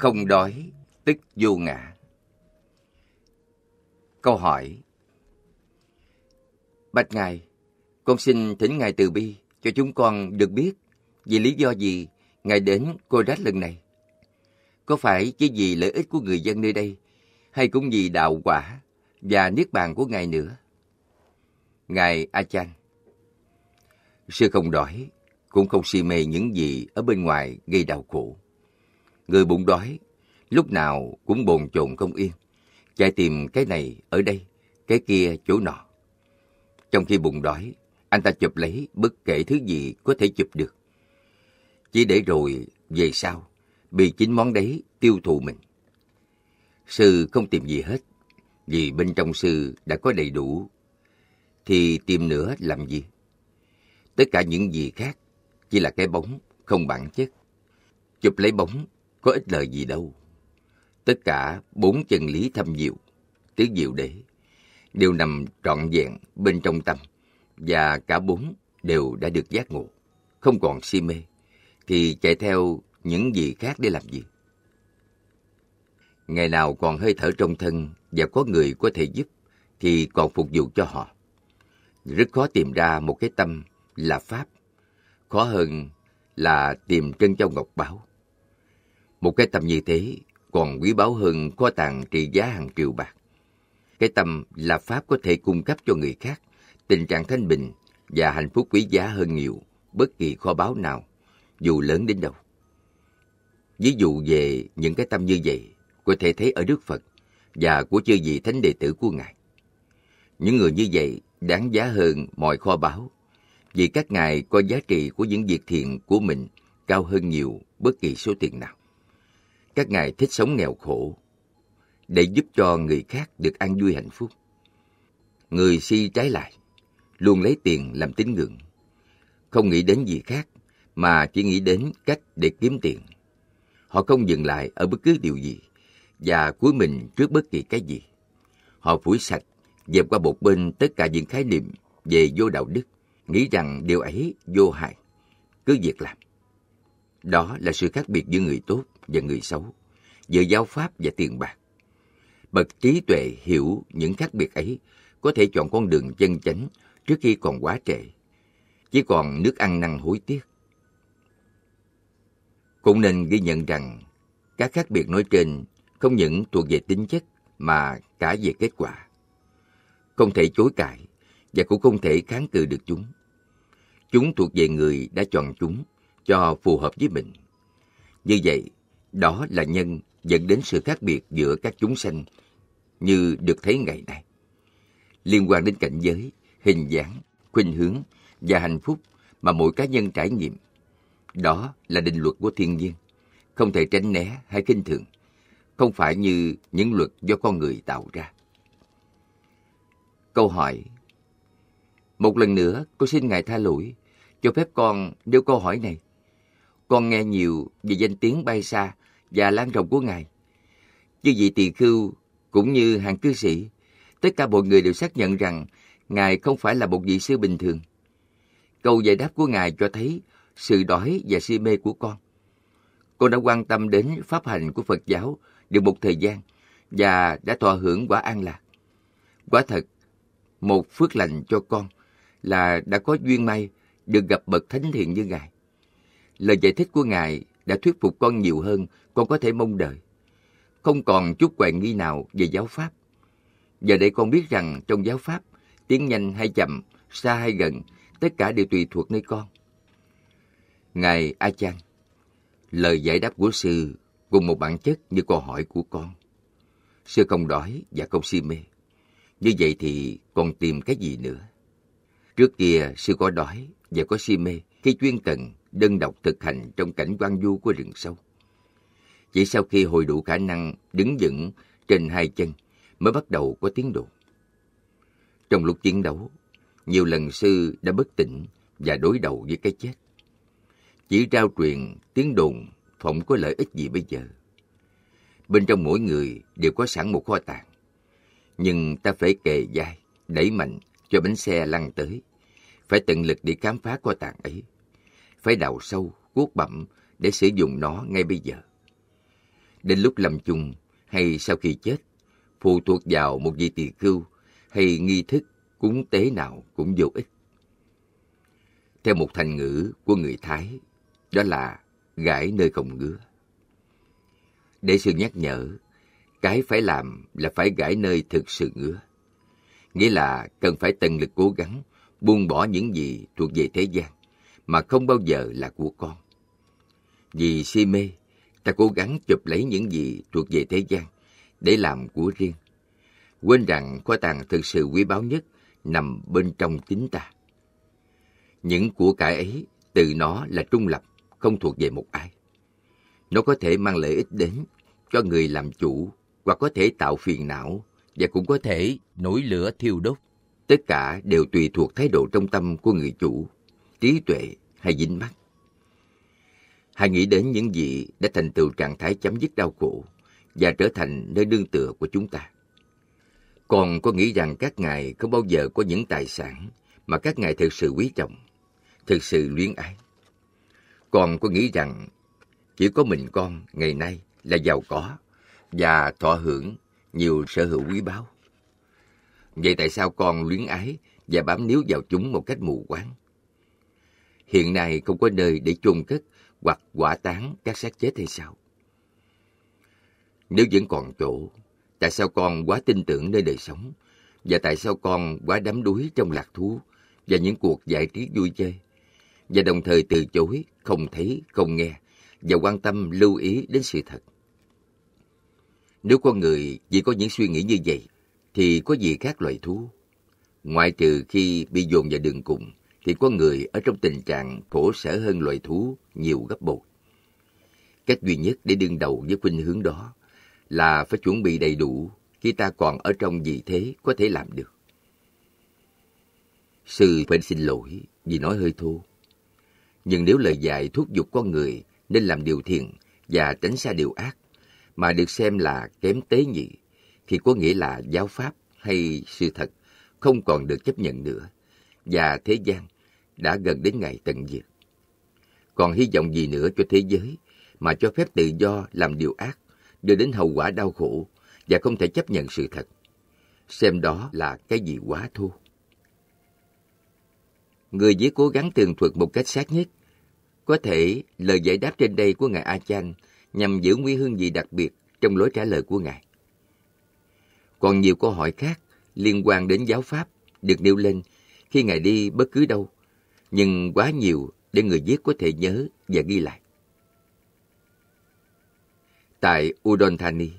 không đói, tức vô ngã. Câu hỏi Bạch Ngài, con xin thỉnh Ngài từ bi cho chúng con được biết vì lý do gì Ngài đến Korat lần này. Có phải chỉ vì lợi ích của người dân nơi đây hay cũng vì đạo quả và niết bàn của Ngài nữa? Ngài Achan Sư không đói, cũng không si mê những gì ở bên ngoài gây đau khổ. Người bụng đói, lúc nào cũng bồn chồn không yên, chạy tìm cái này ở đây, cái kia chỗ nọ. Trong khi bụng đói, anh ta chụp lấy bất kể thứ gì có thể chụp được. Chỉ để rồi, về sau, bị chính món đấy tiêu thụ mình. Sư không tìm gì hết, vì bên trong sư đã có đầy đủ. Thì tìm nữa làm gì? Tất cả những gì khác chỉ là cái bóng, không bản chất. Chụp lấy bóng có ích lợi gì đâu. Tất cả bốn chân lý thâm diệu, tứ diệu đế, đều nằm trọn vẹn bên trong tâm, và cả bốn đều đã được giác ngộ, không còn si mê, thì chạy theo những gì khác để làm gì? Ngày nào còn hơi thở trong thân và có người có thể giúp thì còn phục vụ cho họ. Rất khó tìm ra một cái tâm là Pháp, khó hơn là tìm trân châu Ngọc Bảo. Một cái tâm như thế còn quý báu hơn kho tàng trị giá hàng triệu bạc. Cái tâm là pháp có thể cung cấp cho người khác tình trạng thanh bình và hạnh phúc quý giá hơn nhiều bất kỳ kho báu nào, dù lớn đến đâu. Ví dụ về những cái tâm như vậy có thể thấy ở Đức Phật và của chư vị thánh đệ tử của Ngài. Những người như vậy đáng giá hơn mọi kho báu vì các ngài có giá trị của những việc thiện của mình cao hơn nhiều bất kỳ số tiền nào các ngài thích sống nghèo khổ để giúp cho người khác được an vui hạnh phúc. Người si trái lại, luôn lấy tiền làm tín ngưỡng, không nghĩ đến gì khác mà chỉ nghĩ đến cách để kiếm tiền. Họ không dừng lại ở bất cứ điều gì và cuối mình trước bất kỳ cái gì. Họ phủi sạch, dẹp qua một bên tất cả những khái niệm về vô đạo đức, nghĩ rằng điều ấy vô hại, cứ việc làm. Đó là sự khác biệt giữa người tốt và người xấu, giữa giáo pháp và tiền bạc. Bậc trí tuệ hiểu những khác biệt ấy có thể chọn con đường chân chánh trước khi còn quá trễ, chỉ còn nước ăn năn hối tiếc. Cũng nên ghi nhận rằng các khác biệt nói trên không những thuộc về tính chất mà cả về kết quả. Không thể chối cãi và cũng không thể kháng cự được chúng. Chúng thuộc về người đã chọn chúng cho phù hợp với mình. Như vậy, đó là nhân dẫn đến sự khác biệt giữa các chúng sanh như được thấy ngày nay. Liên quan đến cảnh giới, hình dáng, khuynh hướng và hạnh phúc mà mỗi cá nhân trải nghiệm. Đó là định luật của thiên nhiên, không thể tránh né hay khinh thường, không phải như những luật do con người tạo ra. Câu hỏi Một lần nữa, cô xin Ngài tha lỗi, cho phép con nêu câu hỏi này con nghe nhiều về danh tiếng bay xa và lan rộng của Ngài. Chư vị tỳ khưu cũng như hàng cư sĩ, tất cả mọi người đều xác nhận rằng Ngài không phải là một vị sư bình thường. Câu giải đáp của Ngài cho thấy sự đói và si mê của con. Con đã quan tâm đến pháp hành của Phật giáo được một thời gian và đã thọ hưởng quả an lạc. Quả thật, một phước lành cho con là đã có duyên may được gặp bậc thánh thiện như Ngài lời giải thích của Ngài đã thuyết phục con nhiều hơn con có thể mong đợi. Không còn chút hoài nghi nào về giáo Pháp. Giờ đây con biết rằng trong giáo Pháp, tiếng nhanh hay chậm, xa hay gần, tất cả đều tùy thuộc nơi con. Ngài A Chan, lời giải đáp của sư cùng một bản chất như câu hỏi của con. Sư không đói và không si mê. Như vậy thì còn tìm cái gì nữa? Trước kia sư có đói và có si mê khi chuyên cần đơn độc thực hành trong cảnh quan du của rừng sâu. Chỉ sau khi hồi đủ khả năng đứng vững trên hai chân mới bắt đầu có tiến độ. Trong lúc chiến đấu, nhiều lần sư đã bất tỉnh và đối đầu với cái chết. Chỉ trao truyền tiếng đồn phỏng có lợi ích gì bây giờ. Bên trong mỗi người đều có sẵn một kho tàng. Nhưng ta phải kề dai, đẩy mạnh cho bánh xe lăn tới. Phải tận lực để khám phá kho tàng ấy phải đào sâu, cuốc bậm để sử dụng nó ngay bây giờ. Đến lúc lâm chung hay sau khi chết, phụ thuộc vào một vị tỳ khưu hay nghi thức cúng tế nào cũng vô ích. Theo một thành ngữ của người Thái, đó là gãi nơi không ngứa. Để sự nhắc nhở, cái phải làm là phải gãi nơi thực sự ngứa. Nghĩa là cần phải tận lực cố gắng buông bỏ những gì thuộc về thế gian mà không bao giờ là của con. Vì si mê, ta cố gắng chụp lấy những gì thuộc về thế gian để làm của riêng. Quên rằng kho tàng thực sự quý báu nhất nằm bên trong chính ta. Những của cải ấy từ nó là trung lập, không thuộc về một ai. Nó có thể mang lợi ích đến cho người làm chủ hoặc có thể tạo phiền não và cũng có thể nổi lửa thiêu đốt. Tất cả đều tùy thuộc thái độ trong tâm của người chủ, trí tuệ hay dính mắt. Hãy nghĩ đến những gì đã thành tựu trạng thái chấm dứt đau khổ và trở thành nơi nương tựa của chúng ta. Còn có nghĩ rằng các ngài không bao giờ có những tài sản mà các ngài thực sự quý trọng, thực sự luyến ái. Còn có nghĩ rằng chỉ có mình con ngày nay là giàu có và thọ hưởng nhiều sở hữu quý báu. Vậy tại sao con luyến ái và bám níu vào chúng một cách mù quáng hiện nay không có nơi để chôn cất hoặc quả tán các xác chết hay sao? Nếu vẫn còn chỗ, tại sao con quá tin tưởng nơi đời sống? Và tại sao con quá đắm đuối trong lạc thú và những cuộc giải trí vui chơi? Và đồng thời từ chối, không thấy, không nghe và quan tâm lưu ý đến sự thật. Nếu con người chỉ có những suy nghĩ như vậy, thì có gì khác loài thú? Ngoại trừ khi bị dồn vào đường cùng, thì con người ở trong tình trạng khổ sở hơn loài thú nhiều gấp bội. Cách duy nhất để đương đầu với khuynh hướng đó là phải chuẩn bị đầy đủ khi ta còn ở trong vị thế có thể làm được. Sư phải xin lỗi vì nói hơi thô. Nhưng nếu lời dạy thúc giục con người nên làm điều thiện và tránh xa điều ác mà được xem là kém tế nhị thì có nghĩa là giáo pháp hay sự thật không còn được chấp nhận nữa và thế gian đã gần đến ngày tận diệt. Còn hy vọng gì nữa cho thế giới mà cho phép tự do làm điều ác đưa đến hậu quả đau khổ và không thể chấp nhận sự thật. Xem đó là cái gì quá thô. Người dưới cố gắng tường thuật một cách sát nhất. Có thể lời giải đáp trên đây của Ngài A Chan nhằm giữ nguyên hương vị đặc biệt trong lối trả lời của Ngài. Còn nhiều câu hỏi khác liên quan đến giáo Pháp được nêu lên khi Ngài đi bất cứ đâu, nhưng quá nhiều để người viết có thể nhớ và ghi lại. Tại Udon Thani,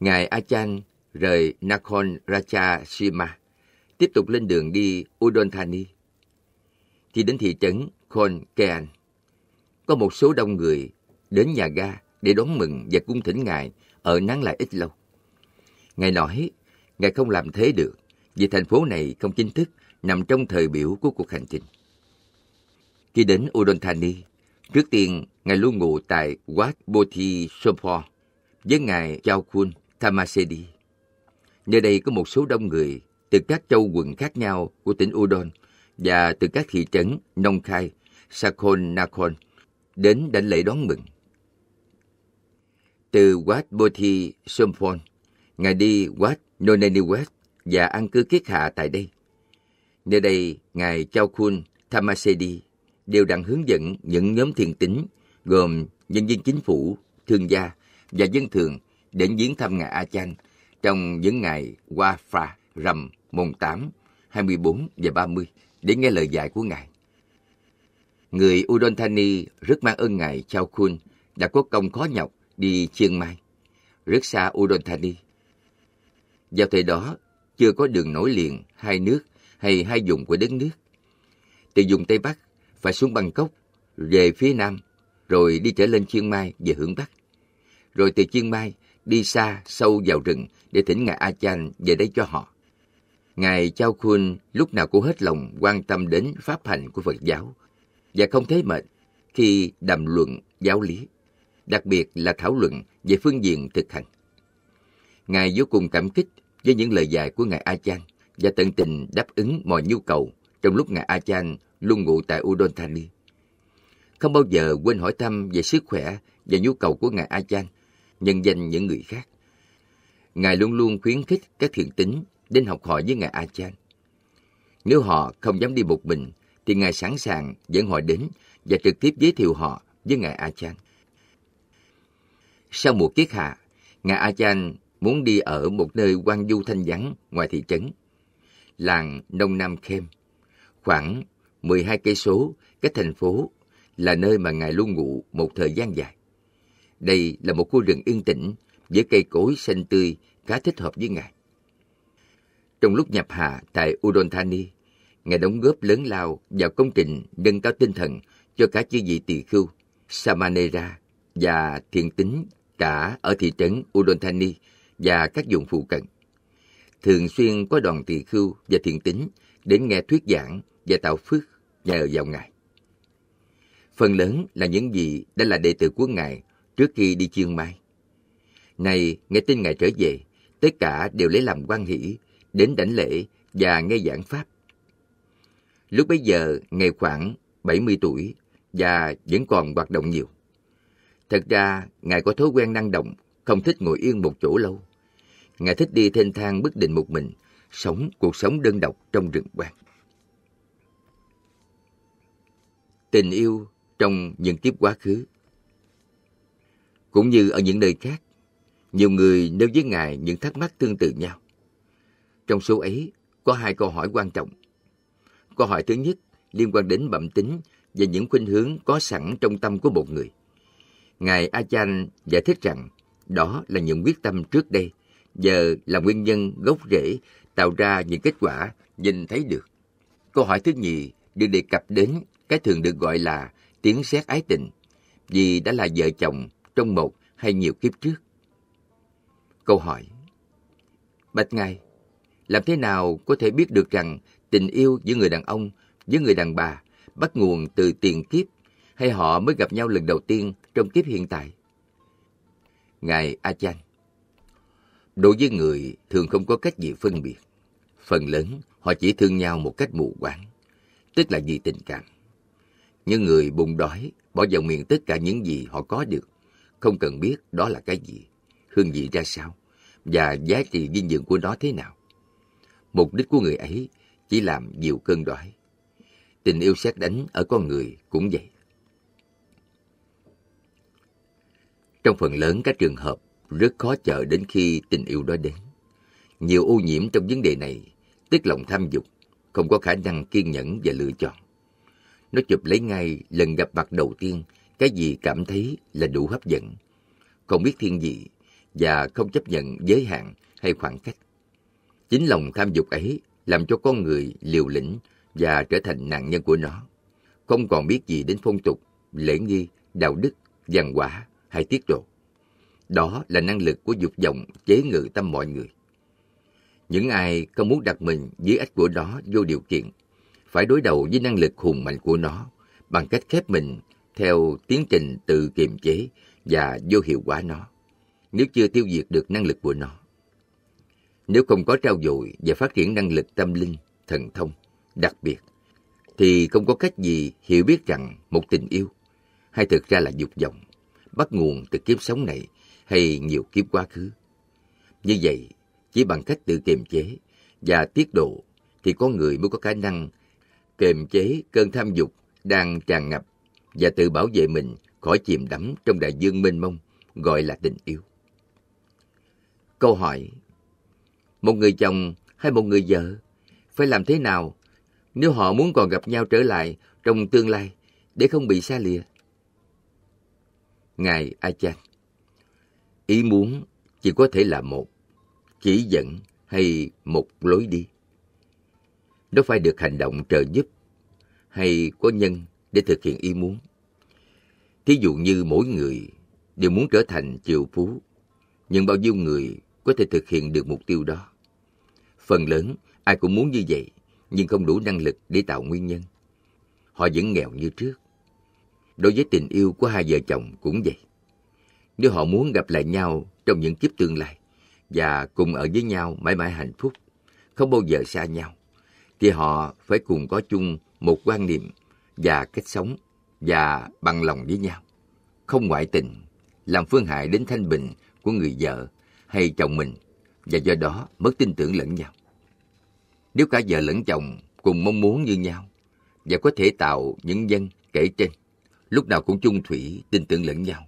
Ngài Achan rời Nakhon Racha Shima, tiếp tục lên đường đi Udon Thani. Khi đến thị trấn Khon Kean, có một số đông người đến nhà ga để đón mừng và cung thỉnh Ngài ở nắng lại ít lâu. Ngài nói, Ngài không làm thế được vì thành phố này không chính thức nằm trong thời biểu của cuộc hành trình. Khi đến Udon Thani, trước tiên ngài luôn ngủ tại Wat Bodhi Sopo với ngài Chao Khun Tamasedi. Nơi đây có một số đông người từ các châu quận khác nhau của tỉnh Udon và từ các thị trấn nông Khai, Sakhon Nakhon đến đảnh lễ đón mừng. Từ Wat Bodhi Sompon, ngài đi Wat Noneni và an cư kiết hạ tại đây. Nơi đây, Ngài Chao Khun Thamasedi đều đang hướng dẫn những nhóm thiền tính gồm nhân viên chính phủ, thương gia và dân thường đến viếng thăm Ngài Achan trong những ngày qua phà rằm mùng 8, 24 và 30 để nghe lời dạy của Ngài. Người Udon Thani rất mang ơn Ngài Chao Khun đã có công khó nhọc đi Chiang Mai, rất xa Udon Thani. Vào thời đó, chưa có đường nối liền hai nước hay hai vùng của đất nước. Từ vùng Tây Bắc phải xuống Bangkok về phía Nam rồi đi trở lên Chiang Mai về hướng Bắc. Rồi từ Chiang Mai đi xa sâu vào rừng để thỉnh Ngài a chan về đây cho họ. Ngài Chao Khun lúc nào cũng hết lòng quan tâm đến pháp hành của Phật giáo và không thấy mệt khi đàm luận giáo lý, đặc biệt là thảo luận về phương diện thực hành. Ngài vô cùng cảm kích với những lời dạy của Ngài A Chan và tận tình đáp ứng mọi nhu cầu trong lúc Ngài A Chan luôn ngủ tại Udon Thani. Không bao giờ quên hỏi thăm về sức khỏe và nhu cầu của Ngài A Chan, nhân danh những người khác. Ngài luôn luôn khuyến khích các thiện tính đến học hỏi với Ngài A Chan. Nếu họ không dám đi một mình, thì Ngài sẵn sàng dẫn họ đến và trực tiếp giới thiệu họ với Ngài A Chan. Sau mùa kiết hạ, Ngài A Chan muốn đi ở một nơi quan du thanh vắng ngoài thị trấn. Làng Nông Nam Khem, khoảng 12 cây số cách thành phố là nơi mà ngài luôn ngủ một thời gian dài. Đây là một khu rừng yên tĩnh với cây cối xanh tươi khá thích hợp với ngài. Trong lúc nhập hạ tại Udon Thani, ngài đóng góp lớn lao vào công trình nâng cao tinh thần cho cả chư vị tỳ khưu, Samanera và thiện tính cả ở thị trấn Udon Thani và các vùng phụ cận. Thường xuyên có đoàn tỳ khưu và thiền tính đến nghe thuyết giảng và tạo phước nhờ vào Ngài. Phần lớn là những gì đã là đệ tử của Ngài trước khi đi chiên mai. Này, nghe tin Ngài trở về, tất cả đều lấy làm quan hỷ, đến đảnh lễ và nghe giảng Pháp. Lúc bấy giờ, Ngài khoảng 70 tuổi và vẫn còn hoạt động nhiều. Thật ra, Ngài có thói quen năng động không thích ngồi yên một chỗ lâu. Ngài thích đi thênh thang bất định một mình, sống cuộc sống đơn độc trong rừng quang. Tình yêu trong những kiếp quá khứ Cũng như ở những nơi khác, nhiều người nêu với Ngài những thắc mắc tương tự nhau. Trong số ấy, có hai câu hỏi quan trọng. Câu hỏi thứ nhất liên quan đến bẩm tính và những khuynh hướng có sẵn trong tâm của một người. Ngài Achan giải thích rằng đó là những quyết tâm trước đây, giờ là nguyên nhân gốc rễ tạo ra những kết quả nhìn thấy được. Câu hỏi thứ nhì được đề cập đến cái thường được gọi là tiếng xét ái tình, vì đã là vợ chồng trong một hay nhiều kiếp trước. Câu hỏi Bạch Ngài, làm thế nào có thể biết được rằng tình yêu giữa người đàn ông với người đàn bà bắt nguồn từ tiền kiếp hay họ mới gặp nhau lần đầu tiên trong kiếp hiện tại? Ngài Ajahn Đối với người thường không có cách gì phân biệt. Phần lớn họ chỉ thương nhau một cách mù quáng, tức là vì tình cảm. Những người bùng đói bỏ vào miệng tất cả những gì họ có được, không cần biết đó là cái gì, hương vị ra sao và giá trị dinh dưỡng của nó thế nào. Mục đích của người ấy chỉ làm nhiều cơn đói. Tình yêu xét đánh ở con người cũng vậy. Trong phần lớn các trường hợp, rất khó chờ đến khi tình yêu đó đến. Nhiều ô nhiễm trong vấn đề này, tiết lòng tham dục, không có khả năng kiên nhẫn và lựa chọn. Nó chụp lấy ngay lần gặp mặt đầu tiên, cái gì cảm thấy là đủ hấp dẫn, không biết thiên vị và không chấp nhận giới hạn hay khoảng cách. Chính lòng tham dục ấy làm cho con người liều lĩnh và trở thành nạn nhân của nó. Không còn biết gì đến phong tục, lễ nghi, đạo đức, văn hóa hay tiết độ. Đó là năng lực của dục vọng chế ngự tâm mọi người. Những ai không muốn đặt mình dưới ách của đó vô điều kiện, phải đối đầu với năng lực hùng mạnh của nó bằng cách khép mình theo tiến trình tự kiềm chế và vô hiệu quả nó, nếu chưa tiêu diệt được năng lực của nó. Nếu không có trao dồi và phát triển năng lực tâm linh, thần thông, đặc biệt, thì không có cách gì hiểu biết rằng một tình yêu hay thực ra là dục vọng bắt nguồn từ kiếp sống này hay nhiều kiếp quá khứ. Như vậy, chỉ bằng cách tự kiềm chế và tiết độ thì có người mới có khả năng kiềm chế cơn tham dục đang tràn ngập và tự bảo vệ mình khỏi chìm đắm trong đại dương mênh mông gọi là tình yêu. Câu hỏi Một người chồng hay một người vợ phải làm thế nào nếu họ muốn còn gặp nhau trở lại trong tương lai để không bị xa lìa? Ngài Achan. Ý muốn chỉ có thể là một, chỉ dẫn hay một lối đi. Nó phải được hành động trợ giúp hay có nhân để thực hiện ý muốn. Thí dụ như mỗi người đều muốn trở thành triệu phú, nhưng bao nhiêu người có thể thực hiện được mục tiêu đó. Phần lớn ai cũng muốn như vậy, nhưng không đủ năng lực để tạo nguyên nhân. Họ vẫn nghèo như trước, Đối với tình yêu của hai vợ chồng cũng vậy. Nếu họ muốn gặp lại nhau trong những kiếp tương lai và cùng ở với nhau mãi mãi hạnh phúc, không bao giờ xa nhau, thì họ phải cùng có chung một quan niệm và cách sống và bằng lòng với nhau. Không ngoại tình, làm phương hại đến thanh bình của người vợ hay chồng mình và do đó mất tin tưởng lẫn nhau. Nếu cả vợ lẫn chồng cùng mong muốn như nhau và có thể tạo những dân kể trên, lúc nào cũng chung thủy, tin tưởng lẫn nhau,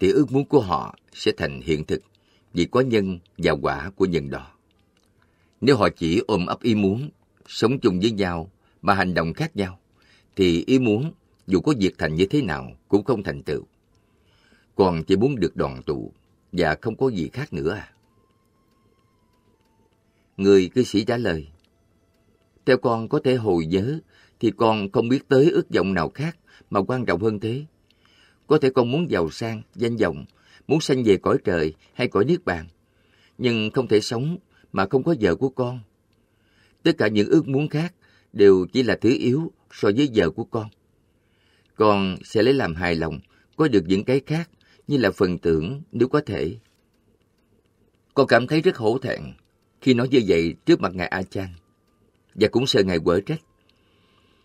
thì ước muốn của họ sẽ thành hiện thực vì có nhân và quả của nhân đó. Nếu họ chỉ ôm ấp ý muốn, sống chung với nhau mà hành động khác nhau, thì ý muốn dù có việc thành như thế nào cũng không thành tựu. Còn chỉ muốn được đoàn tụ và không có gì khác nữa à? Người cư sĩ trả lời, theo con có thể hồi nhớ thì con không biết tới ước vọng nào khác mà quan trọng hơn thế. Có thể con muốn giàu sang, danh vọng, muốn sanh về cõi trời hay cõi nước bàn, nhưng không thể sống mà không có vợ của con. Tất cả những ước muốn khác đều chỉ là thứ yếu so với vợ của con. Con sẽ lấy làm hài lòng có được những cái khác như là phần tưởng nếu có thể. Con cảm thấy rất hổ thẹn khi nói như vậy trước mặt Ngài A Chan và cũng sợ Ngài quở trách.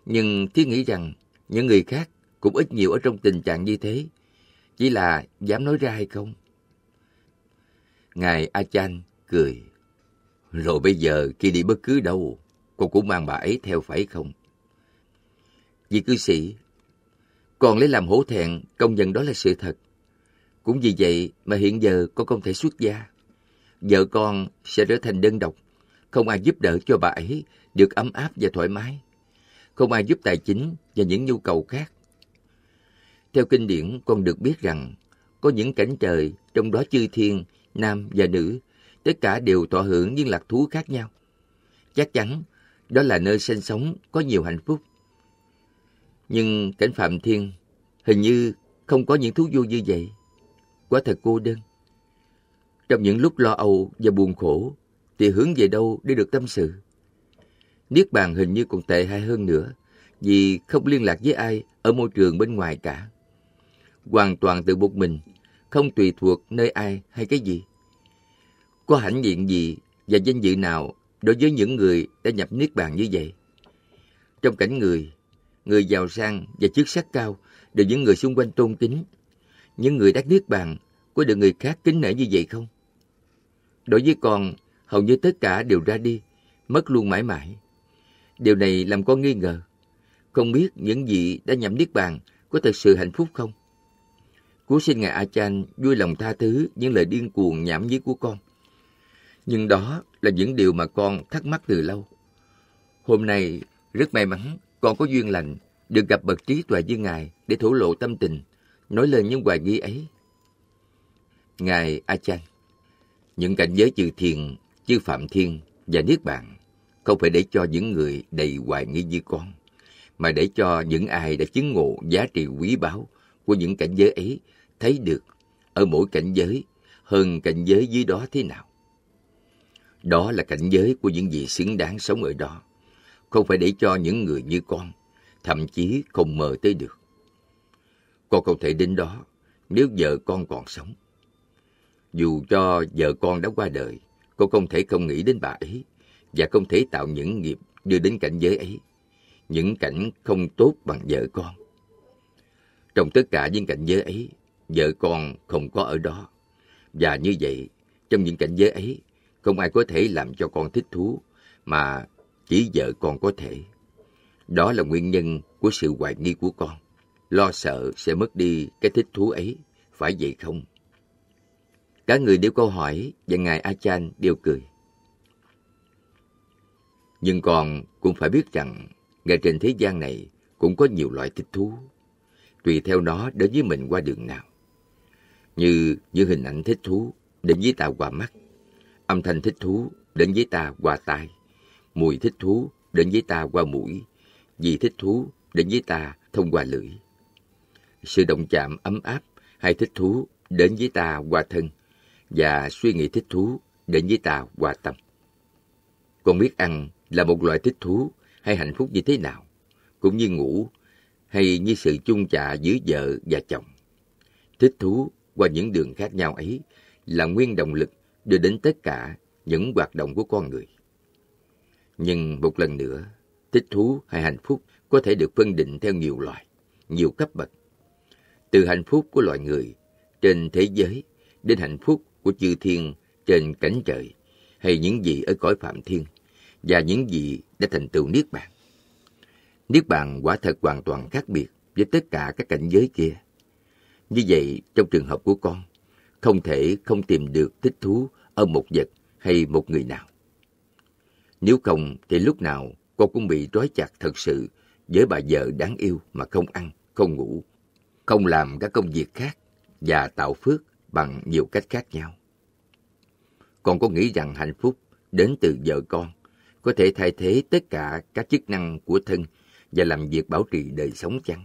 Nhưng thiết nghĩ rằng những người khác cũng ít nhiều ở trong tình trạng như thế, chỉ là dám nói ra hay không? Ngài A chan cười. Rồi bây giờ khi đi bất cứ đâu, cô cũng mang bà ấy theo phải không? Vì cư sĩ, còn lấy làm hổ thẹn công nhận đó là sự thật. Cũng vì vậy mà hiện giờ con không thể xuất gia. Vợ con sẽ trở thành đơn độc, không ai giúp đỡ cho bà ấy được ấm áp và thoải mái không ai giúp tài chính và những nhu cầu khác. Theo kinh điển, con được biết rằng có những cảnh trời, trong đó chư thiên, nam và nữ, tất cả đều tỏa hưởng những lạc thú khác nhau. Chắc chắn, đó là nơi sinh sống có nhiều hạnh phúc. Nhưng cảnh Phạm Thiên hình như không có những thú vui như vậy. Quá thật cô đơn. Trong những lúc lo âu và buồn khổ, thì hướng về đâu để được tâm sự? Niết bàn hình như còn tệ hại hơn nữa, vì không liên lạc với ai ở môi trường bên ngoài cả. Hoàn toàn tự một mình, không tùy thuộc nơi ai hay cái gì. Có hãnh diện gì và danh dự nào đối với những người đã nhập Niết bàn như vậy? Trong cảnh người, người giàu sang và chức sắc cao đều những người xung quanh tôn kính. Những người đắc Niết bàn có được người khác kính nể như vậy không? Đối với con, hầu như tất cả đều ra đi, mất luôn mãi mãi. Điều này làm con nghi ngờ. Không biết những vị đã nhậm Niết Bàn có thật sự hạnh phúc không? Cú xin Ngài Achan vui lòng tha thứ những lời điên cuồng nhảm nhí của con. Nhưng đó là những điều mà con thắc mắc từ lâu. Hôm nay rất may mắn con có duyên lành được gặp bậc trí tuệ với Ngài để thổ lộ tâm tình, nói lên những hoài nghi ấy. Ngài Achan, những cảnh giới chư thiền, chư phạm thiên và niết bàn không phải để cho những người đầy hoài nghi như con, mà để cho những ai đã chứng ngộ giá trị quý báu của những cảnh giới ấy thấy được ở mỗi cảnh giới hơn cảnh giới dưới đó thế nào. Đó là cảnh giới của những gì xứng đáng sống ở đó, không phải để cho những người như con, thậm chí không mơ tới được. Con không thể đến đó nếu vợ con còn sống. Dù cho vợ con đã qua đời, con không thể không nghĩ đến bà ấy và không thể tạo những nghiệp đưa đến cảnh giới ấy, những cảnh không tốt bằng vợ con. Trong tất cả những cảnh giới ấy, vợ con không có ở đó. Và như vậy, trong những cảnh giới ấy, không ai có thể làm cho con thích thú, mà chỉ vợ con có thể. Đó là nguyên nhân của sự hoài nghi của con. Lo sợ sẽ mất đi cái thích thú ấy, phải vậy không? Cả người đều câu hỏi và Ngài Achan đều cười. Nhưng còn cũng phải biết rằng, ngay trên thế gian này cũng có nhiều loại thích thú. Tùy theo nó đến với mình qua đường nào. Như những hình ảnh thích thú đến với ta qua mắt, âm thanh thích thú đến với ta qua tai, mùi thích thú đến với ta qua mũi, vị thích thú đến với ta thông qua lưỡi. Sự động chạm ấm áp hay thích thú đến với ta qua thân và suy nghĩ thích thú đến với ta qua tâm. Con biết ăn là một loại thích thú hay hạnh phúc như thế nào, cũng như ngủ hay như sự chung chạ giữa vợ và chồng. Thích thú qua những đường khác nhau ấy là nguyên động lực đưa đến tất cả những hoạt động của con người. Nhưng một lần nữa, thích thú hay hạnh phúc có thể được phân định theo nhiều loại, nhiều cấp bậc. Từ hạnh phúc của loài người trên thế giới đến hạnh phúc của chư thiên trên cảnh trời hay những gì ở cõi phạm thiên và những gì đã thành tựu Niết Bàn. Niết Bàn quả thật hoàn toàn khác biệt với tất cả các cảnh giới kia. Như vậy, trong trường hợp của con, không thể không tìm được thích thú ở một vật hay một người nào. Nếu không thì lúc nào con cũng bị trói chặt thật sự với bà vợ đáng yêu mà không ăn, không ngủ, không làm các công việc khác và tạo phước bằng nhiều cách khác nhau. Con có nghĩ rằng hạnh phúc đến từ vợ con có thể thay thế tất cả các chức năng của thân và làm việc bảo trì đời sống chăng?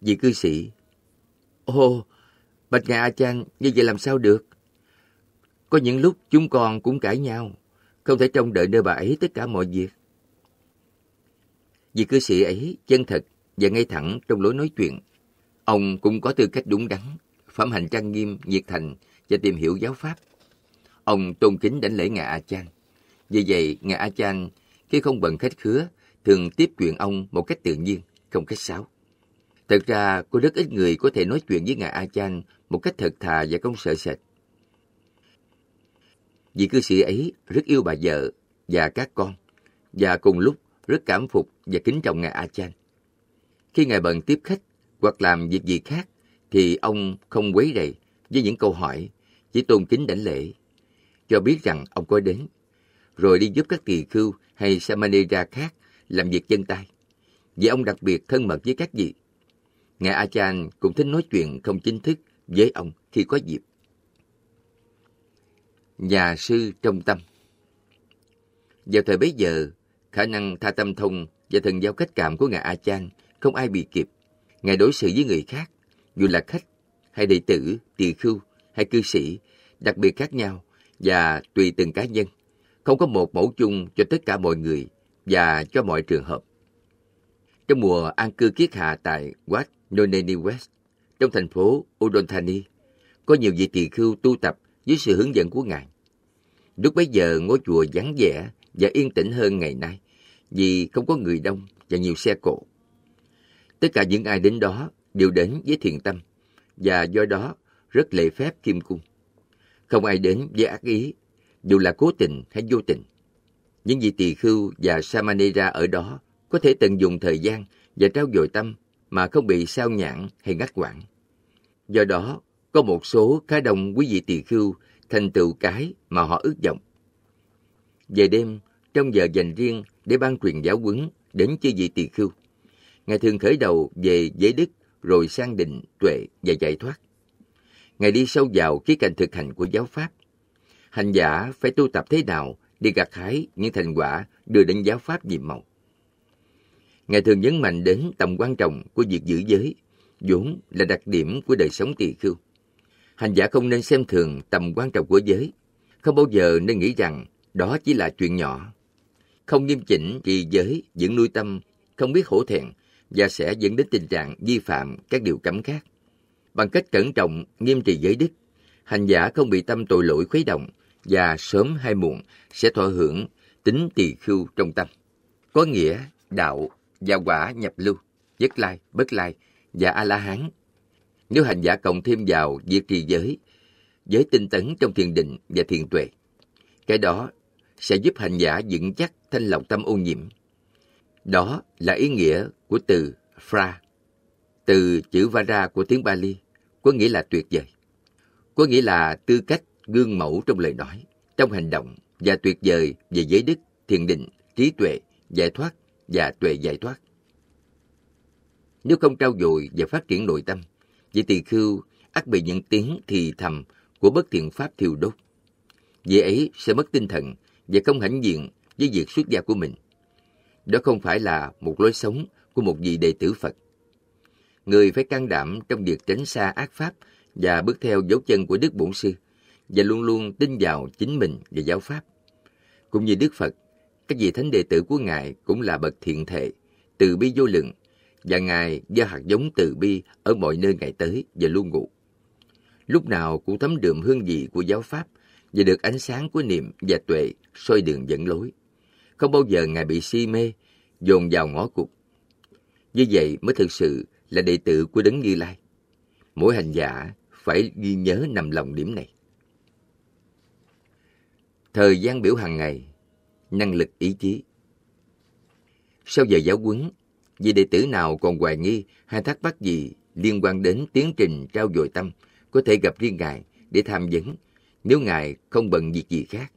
Vị cư sĩ, ô, Bạch Ngà A Chan, như vậy làm sao được? Có những lúc chúng con cũng cãi nhau, không thể trông đợi nơi bà ấy tất cả mọi việc. Vị cư sĩ ấy chân thật và ngay thẳng trong lối nói chuyện. Ông cũng có tư cách đúng đắn, phẩm hành trang nghiêm, nhiệt thành và tìm hiểu giáo pháp. Ông tôn kính đánh lễ Ngà A Chan vì vậy, Ngài A Chan khi không bận khách khứa, thường tiếp chuyện ông một cách tự nhiên, không khách sáo. Thật ra, có rất ít người có thể nói chuyện với Ngài A Chan một cách thật thà và không sợ sệt. Vị cư sĩ ấy rất yêu bà vợ và các con, và cùng lúc rất cảm phục và kính trọng Ngài A Chan. Khi Ngài bận tiếp khách hoặc làm việc gì khác, thì ông không quấy rầy với những câu hỏi, chỉ tôn kính đảnh lễ, cho biết rằng ông có đến rồi đi giúp các tỳ khưu hay Samanera khác làm việc chân tay. Vì ông đặc biệt thân mật với các vị. Ngài Achan cũng thích nói chuyện không chính thức với ông khi có dịp. Nhà sư trong tâm Vào thời bấy giờ, khả năng tha tâm thông và thần giao cách cảm của Ngài Achan không ai bị kịp. Ngài đối xử với người khác, dù là khách hay đệ tử, tỳ khưu hay cư sĩ, đặc biệt khác nhau và tùy từng cá nhân không có một mẫu chung cho tất cả mọi người và cho mọi trường hợp. Trong mùa an cư kiết hạ tại Wat Noneni West, trong thành phố Odontani, có nhiều vị tỳ khưu tu tập dưới sự hướng dẫn của Ngài. Lúc bấy giờ ngôi chùa vắng vẻ và yên tĩnh hơn ngày nay vì không có người đông và nhiều xe cộ. Tất cả những ai đến đó đều đến với thiền tâm và do đó rất lễ phép kim cung. Không ai đến với ác ý dù là cố tình hay vô tình. Những vị tỳ khưu và Samanera ở đó có thể tận dụng thời gian và trao dồi tâm mà không bị sao nhãn hay ngắt quãng. Do đó, có một số khá đông quý vị tỳ khưu thành tựu cái mà họ ước vọng. Về đêm, trong giờ dành riêng để ban truyền giáo huấn đến chư vị tỳ khưu, Ngài thường khởi đầu về giới đức rồi sang định, tuệ và giải thoát. Ngài đi sâu vào khía cạnh thực hành của giáo pháp hành giả phải tu tập thế nào để gặt hái những thành quả đưa đến giáo pháp nhiệm màu. Ngài thường nhấn mạnh đến tầm quan trọng của việc giữ giới, vốn là đặc điểm của đời sống tỳ khưu. Hành giả không nên xem thường tầm quan trọng của giới, không bao giờ nên nghĩ rằng đó chỉ là chuyện nhỏ. Không nghiêm chỉnh trì giới, vẫn nuôi tâm, không biết hổ thẹn và sẽ dẫn đến tình trạng vi phạm các điều cấm khác. Bằng cách cẩn trọng, nghiêm trì giới đức, hành giả không bị tâm tội lỗi khuấy động và sớm hay muộn sẽ thỏa hưởng tính tỳ khưu trong tâm. Có nghĩa đạo và quả nhập lưu, nhất lai, bất lai và A-la-hán. Nếu hành giả cộng thêm vào việc trì giới, giới tinh tấn trong thiền định và thiền tuệ, cái đó sẽ giúp hành giả vững chắc thanh lọc tâm ô nhiễm. Đó là ý nghĩa của từ phra, Từ chữ vara của tiếng Bali có nghĩa là tuyệt vời. Có nghĩa là tư cách gương mẫu trong lời nói, trong hành động và tuyệt vời về giới đức, thiền định, trí tuệ, giải thoát và tuệ giải thoát. Nếu không trao dồi và phát triển nội tâm, vị tỳ khưu ắt bị những tiếng thì thầm của bất thiện pháp thiêu đốt. Vì ấy sẽ mất tinh thần và không hãnh diện với việc xuất gia của mình. Đó không phải là một lối sống của một vị đệ tử Phật. Người phải can đảm trong việc tránh xa ác pháp và bước theo dấu chân của Đức Bổn Sư – và luôn luôn tin vào chính mình và giáo pháp. Cũng như Đức Phật, các vị thánh đệ tử của Ngài cũng là bậc thiện thể, từ bi vô lượng, và Ngài do hạt giống từ bi ở mọi nơi Ngài tới và luôn ngủ. Lúc nào cũng thấm đượm hương vị của giáo pháp và được ánh sáng của niệm và tuệ soi đường dẫn lối. Không bao giờ Ngài bị si mê, dồn vào ngõ cụt. Như vậy mới thực sự là đệ tử của Đấng Như Lai. Mỗi hành giả phải ghi nhớ nằm lòng điểm này. Thời gian biểu hàng ngày, năng lực ý chí. Sau giờ giáo huấn, vì đệ tử nào còn hoài nghi hay thắc mắc gì liên quan đến tiến trình trao dồi tâm, có thể gặp riêng Ngài để tham vấn nếu Ngài không bận việc gì khác.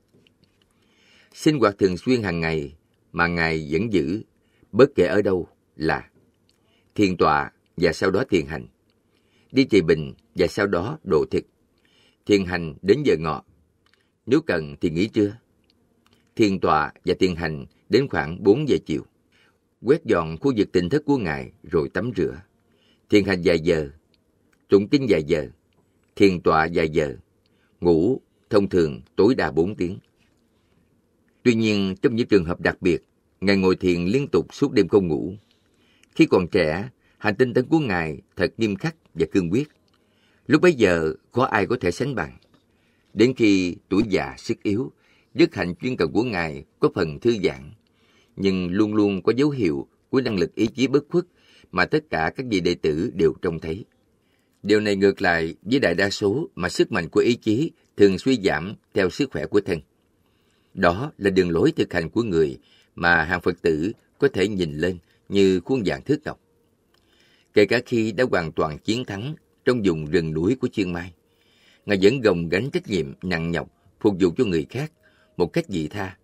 Sinh hoạt thường xuyên hàng ngày mà Ngài vẫn giữ, bất kể ở đâu là thiền tọa và sau đó thiền hành, đi trì bình và sau đó độ thực, thiền hành đến giờ ngọ nếu cần thì nghỉ trưa. Thiền tòa và thiền hành đến khoảng 4 giờ chiều. Quét dọn khu vực tình thất của ngài rồi tắm rửa. Thiền hành vài giờ, tụng kinh vài giờ, thiền tọa vài giờ, ngủ thông thường tối đa 4 tiếng. Tuy nhiên, trong những trường hợp đặc biệt, Ngài ngồi thiền liên tục suốt đêm không ngủ. Khi còn trẻ, hành tinh tấn của Ngài thật nghiêm khắc và cương quyết. Lúc bấy giờ, có ai có thể sánh bằng. Đến khi tuổi già sức yếu, đức hạnh chuyên cần của Ngài có phần thư giãn, nhưng luôn luôn có dấu hiệu của năng lực ý chí bất khuất mà tất cả các vị đệ tử đều trông thấy. Điều này ngược lại với đại đa số mà sức mạnh của ý chí thường suy giảm theo sức khỏe của thân. Đó là đường lối thực hành của người mà hàng Phật tử có thể nhìn lên như khuôn vàng thước ngọc. Kể cả khi đã hoàn toàn chiến thắng trong vùng rừng núi của Chiang Mai, Ngài vẫn gồng gánh trách nhiệm nặng nhọc phục vụ cho người khác một cách dị tha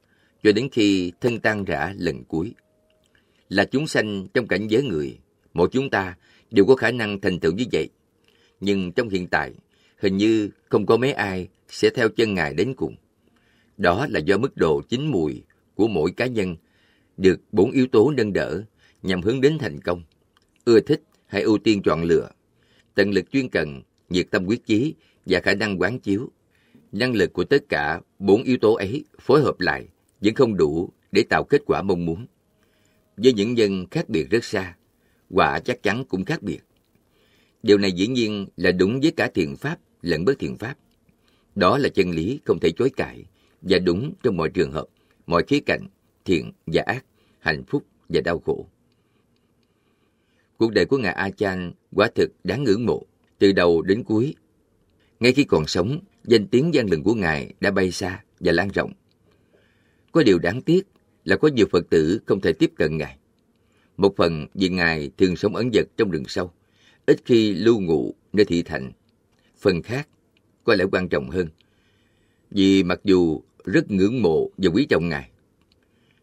cho đến khi thân tan rã lần cuối. Là chúng sanh trong cảnh giới người, mỗi chúng ta đều có khả năng thành tựu như vậy. Nhưng trong hiện tại, hình như không có mấy ai sẽ theo chân Ngài đến cùng. Đó là do mức độ chín mùi của mỗi cá nhân được bốn yếu tố nâng đỡ nhằm hướng đến thành công. Ưa thích hay ưu tiên chọn lựa. Tận lực chuyên cần, nhiệt tâm quyết chí và khả năng quán chiếu. Năng lực của tất cả bốn yếu tố ấy phối hợp lại vẫn không đủ để tạo kết quả mong muốn. Với những nhân khác biệt rất xa, quả chắc chắn cũng khác biệt. Điều này dĩ nhiên là đúng với cả thiền pháp lẫn bất thiền pháp. Đó là chân lý không thể chối cãi và đúng trong mọi trường hợp, mọi khía cạnh, thiện và ác, hạnh phúc và đau khổ. Cuộc đời của Ngài A Chan quả thực đáng ngưỡng mộ từ đầu đến cuối ngay khi còn sống, danh tiếng gian lừng của Ngài đã bay xa và lan rộng. Có điều đáng tiếc là có nhiều Phật tử không thể tiếp cận Ngài. Một phần vì Ngài thường sống ẩn dật trong rừng sâu, ít khi lưu ngụ nơi thị thành. Phần khác, có lẽ quan trọng hơn, vì mặc dù rất ngưỡng mộ và quý trọng Ngài,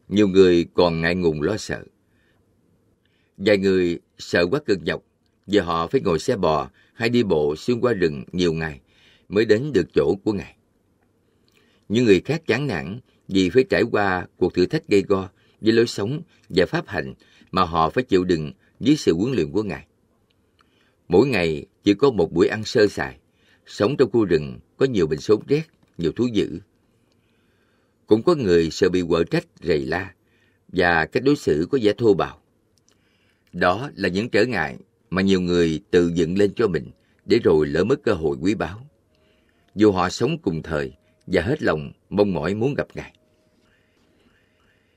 nhiều người còn ngại ngùng lo sợ. Vài người sợ quá cực dọc, giờ họ phải ngồi xe bò hay đi bộ xuyên qua rừng nhiều ngày mới đến được chỗ của Ngài. Những người khác chán nản vì phải trải qua cuộc thử thách gây go với lối sống và pháp hành mà họ phải chịu đựng dưới sự huấn luyện của Ngài. Mỗi ngày chỉ có một buổi ăn sơ sài, sống trong khu rừng có nhiều bệnh sốt rét, nhiều thú dữ. Cũng có người sợ bị quở trách, rầy la và cách đối xử có vẻ thô bạo. Đó là những trở ngại mà nhiều người tự dựng lên cho mình để rồi lỡ mất cơ hội quý báu dù họ sống cùng thời và hết lòng mong mỏi muốn gặp Ngài.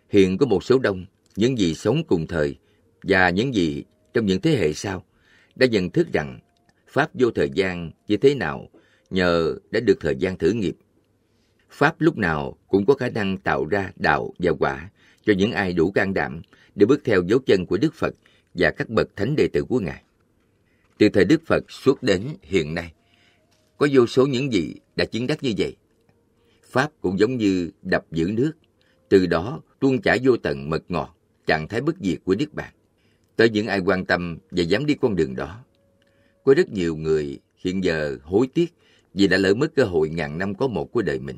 Hiện có một số đông, những gì sống cùng thời và những gì trong những thế hệ sau đã nhận thức rằng Pháp vô thời gian như thế nào nhờ đã được thời gian thử nghiệm. Pháp lúc nào cũng có khả năng tạo ra đạo và quả cho những ai đủ can đảm để bước theo dấu chân của Đức Phật và các bậc thánh đệ tử của Ngài. Từ thời Đức Phật suốt đến hiện nay, có vô số những gì đã chứng đắc như vậy. Pháp cũng giống như đập giữ nước, từ đó tuôn chảy vô tận mật ngọt, trạng thái bất diệt của Niết Bàn. Tới những ai quan tâm và dám đi con đường đó. Có rất nhiều người hiện giờ hối tiếc vì đã lỡ mất cơ hội ngàn năm có một của đời mình.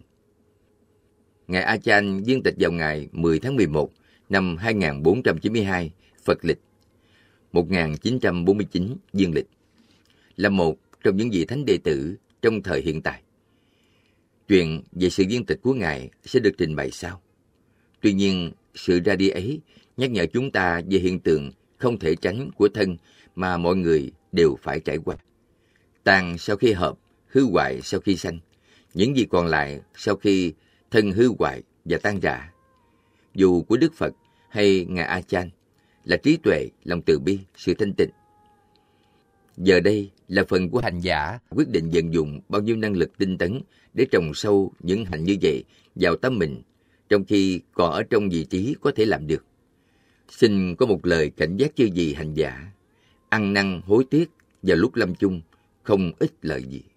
Ngài A Chan viên tịch vào ngày 10 tháng 11 năm 2492 Phật lịch 1949 Dương lịch là một trong những vị thánh đệ tử trong thời hiện tại. Chuyện về sự viên tịch của Ngài sẽ được trình bày sau. Tuy nhiên, sự ra đi ấy nhắc nhở chúng ta về hiện tượng không thể tránh của thân mà mọi người đều phải trải qua. Tàn sau khi hợp, hư hoại sau khi sanh, những gì còn lại sau khi thân hư hoại và tan rã. Dù của Đức Phật hay Ngài A Chan là trí tuệ, lòng từ bi, sự thanh tịnh, Giờ đây là phần của hành giả quyết định vận dụng bao nhiêu năng lực tinh tấn để trồng sâu những hành như vậy vào tâm mình, trong khi còn ở trong vị trí có thể làm được. Xin có một lời cảnh giác chưa gì hành giả, ăn năn hối tiếc và lúc lâm chung không ít lợi gì.